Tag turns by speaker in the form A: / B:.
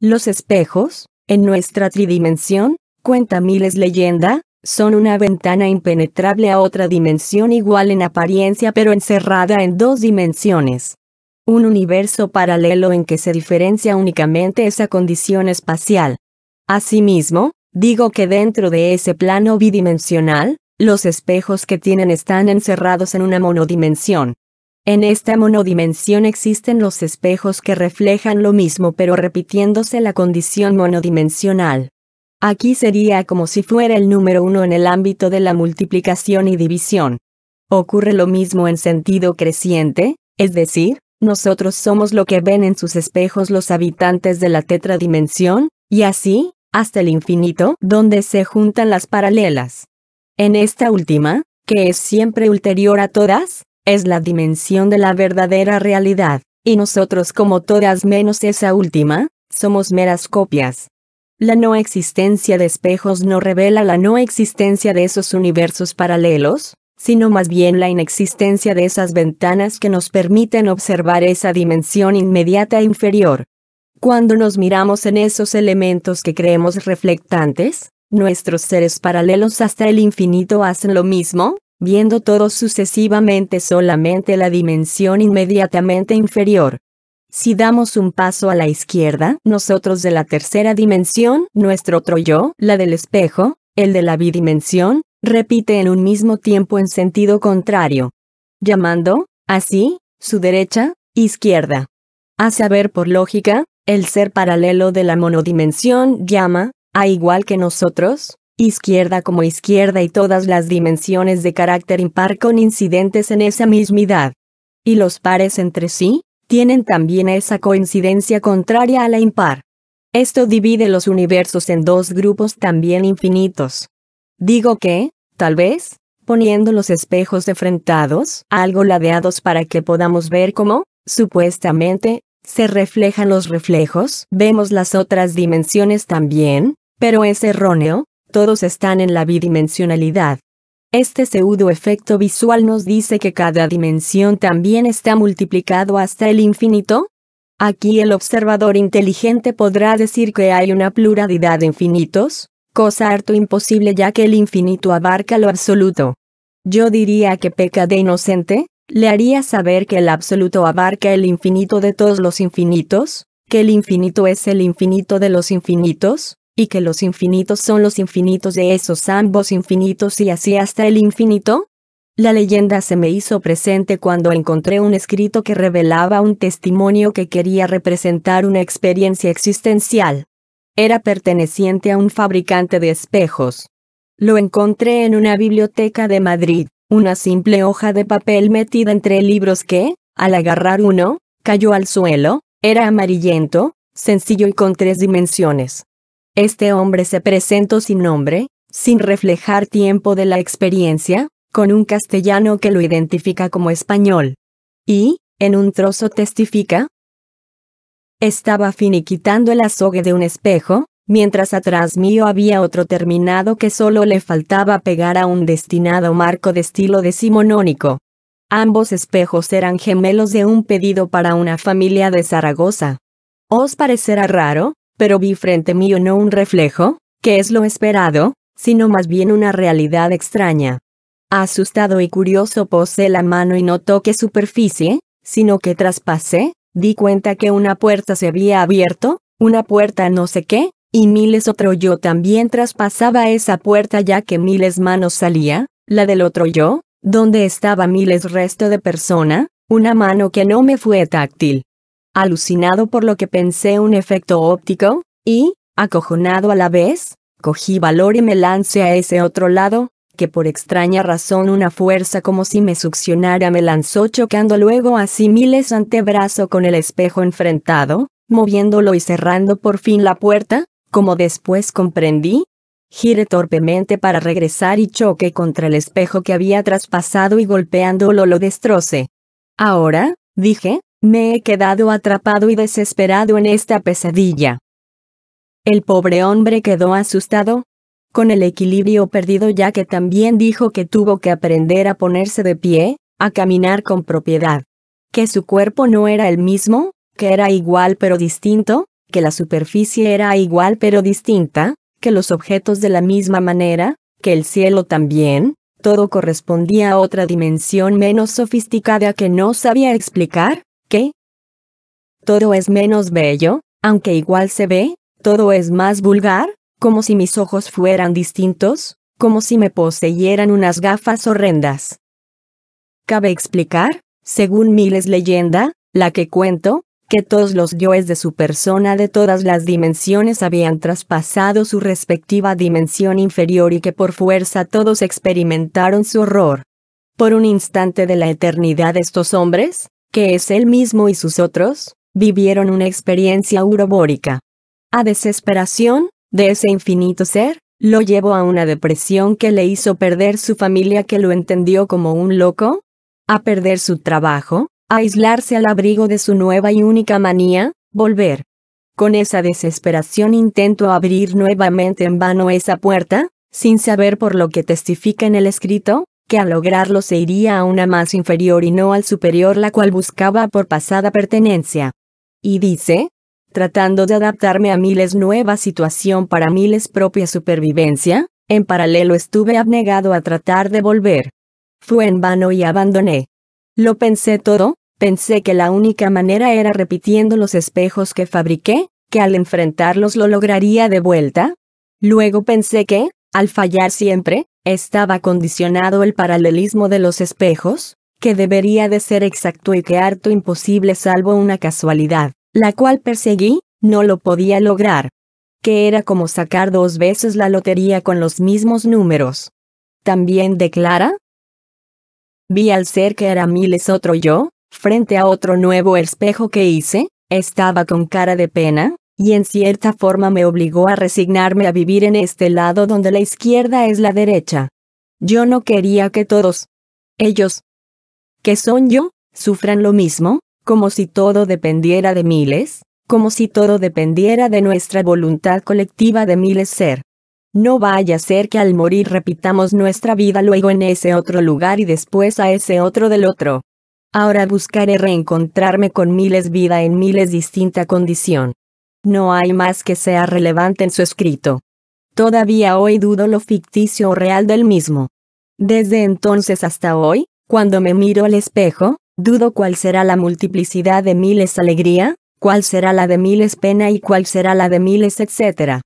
A: Los espejos, en nuestra tridimensión, cuenta miles leyenda, son una ventana impenetrable a otra dimensión igual en apariencia pero encerrada en dos dimensiones. Un universo paralelo en que se diferencia únicamente esa condición espacial. Asimismo, digo que dentro de ese plano bidimensional, los espejos que tienen están encerrados en una monodimensión. En esta monodimensión existen los espejos que reflejan lo mismo pero repitiéndose la condición monodimensional. Aquí sería como si fuera el número uno en el ámbito de la multiplicación y división. Ocurre lo mismo en sentido creciente, es decir, nosotros somos lo que ven en sus espejos los habitantes de la tetradimensión, y así, hasta el infinito, donde se juntan las paralelas. En esta última, que es siempre ulterior a todas, es la dimensión de la verdadera realidad, y nosotros como todas menos esa última, somos meras copias. La no existencia de espejos no revela la no existencia de esos universos paralelos, sino más bien la inexistencia de esas ventanas que nos permiten observar esa dimensión inmediata e inferior. Cuando nos miramos en esos elementos que creemos reflectantes, nuestros seres paralelos hasta el infinito hacen lo mismo, viendo todo sucesivamente solamente la dimensión inmediatamente inferior. Si damos un paso a la izquierda, nosotros de la tercera dimensión, nuestro otro yo, la del espejo, el de la bidimensión, repite en un mismo tiempo en sentido contrario. Llamando, así, su derecha, izquierda. A saber por lógica, el ser paralelo de la monodimensión llama, a igual que nosotros, izquierda como izquierda y todas las dimensiones de carácter impar con incidentes en esa mismidad. Y los pares entre sí, tienen también esa coincidencia contraria a la impar. Esto divide los universos en dos grupos también infinitos. Digo que, tal vez, poniendo los espejos enfrentados, algo ladeados para que podamos ver cómo, supuestamente, se reflejan los reflejos, vemos las otras dimensiones también, pero es erróneo, todos están en la bidimensionalidad. Este pseudo efecto visual nos dice que cada dimensión también está multiplicado hasta el infinito. Aquí el observador inteligente podrá decir que hay una pluralidad de infinitos, cosa harto imposible ya que el infinito abarca lo absoluto. Yo diría que peca de inocente, le haría saber que el absoluto abarca el infinito de todos los infinitos, que el infinito es el infinito de los infinitos, y que los infinitos son los infinitos de esos ambos infinitos y así hasta el infinito? La leyenda se me hizo presente cuando encontré un escrito que revelaba un testimonio que quería representar una experiencia existencial. Era perteneciente a un fabricante de espejos. Lo encontré en una biblioteca de Madrid, una simple hoja de papel metida entre libros que, al agarrar uno, cayó al suelo, era amarillento, sencillo y con tres dimensiones. Este hombre se presentó sin nombre, sin reflejar tiempo de la experiencia, con un castellano que lo identifica como español. Y, en un trozo testifica, estaba finiquitando el azogue de un espejo, mientras atrás mío había otro terminado que solo le faltaba pegar a un destinado marco de estilo decimonónico. Ambos espejos eran gemelos de un pedido para una familia de Zaragoza. ¿Os parecerá raro? pero vi frente mío no un reflejo, que es lo esperado, sino más bien una realidad extraña. Asustado y curioso posé la mano y no toqué superficie, sino que traspasé, di cuenta que una puerta se había abierto, una puerta no sé qué, y miles otro yo también traspasaba esa puerta ya que miles manos salía, la del otro yo, donde estaba miles resto de persona, una mano que no me fue táctil alucinado por lo que pensé un efecto óptico, y, acojonado a la vez, cogí valor y me lancé a ese otro lado, que por extraña razón una fuerza como si me succionara me lanzó chocando luego así miles antebrazo con el espejo enfrentado, moviéndolo y cerrando por fin la puerta, como después comprendí. Giré torpemente para regresar y choqué contra el espejo que había traspasado y golpeándolo lo destrocé. Ahora, dije, me he quedado atrapado y desesperado en esta pesadilla. El pobre hombre quedó asustado, con el equilibrio perdido ya que también dijo que tuvo que aprender a ponerse de pie, a caminar con propiedad. Que su cuerpo no era el mismo, que era igual pero distinto, que la superficie era igual pero distinta, que los objetos de la misma manera, que el cielo también, todo correspondía a otra dimensión menos sofisticada que no sabía explicar, ¿Qué? todo es menos bello, aunque igual se ve, todo es más vulgar, como si mis ojos fueran distintos, como si me poseyeran unas gafas horrendas. Cabe explicar, según Miles leyenda, la que cuento, que todos los yoes de su persona de todas las dimensiones habían traspasado su respectiva dimensión inferior y que por fuerza todos experimentaron su horror. Por un instante de la eternidad estos hombres, que es él mismo y sus otros, vivieron una experiencia urobórica. A desesperación, de ese infinito ser, lo llevó a una depresión que le hizo perder su familia que lo entendió como un loco, a perder su trabajo, a aislarse al abrigo de su nueva y única manía, volver. Con esa desesperación intento abrir nuevamente en vano esa puerta, sin saber por lo que testifica en el escrito, que al lograrlo se iría a una más inferior y no al superior la cual buscaba por pasada pertenencia. Y dice, tratando de adaptarme a miles nueva situación para miles propia supervivencia, en paralelo estuve abnegado a tratar de volver. Fue en vano y abandoné. Lo pensé todo, pensé que la única manera era repitiendo los espejos que fabriqué, que al enfrentarlos lo lograría de vuelta. Luego pensé que, al fallar siempre, estaba condicionado el paralelismo de los espejos, que debería de ser exacto y que harto imposible salvo una casualidad, la cual perseguí, no lo podía lograr. Que era como sacar dos veces la lotería con los mismos números. También declara, Vi al ser que era miles otro yo, frente a otro nuevo espejo que hice, estaba con cara de pena, y en cierta forma me obligó a resignarme a vivir en este lado donde la izquierda es la derecha. Yo no quería que todos, ellos, que son yo, sufran lo mismo, como si todo dependiera de miles, como si todo dependiera de nuestra voluntad colectiva de miles ser. No vaya a ser que al morir repitamos nuestra vida luego en ese otro lugar y después a ese otro del otro. Ahora buscaré reencontrarme con miles vida en miles distinta condición. No hay más que sea relevante en su escrito. Todavía hoy dudo lo ficticio o real del mismo. Desde entonces hasta hoy, cuando me miro al espejo, dudo cuál será la multiplicidad de miles alegría, cuál será la de miles pena y cuál será la de miles etcétera.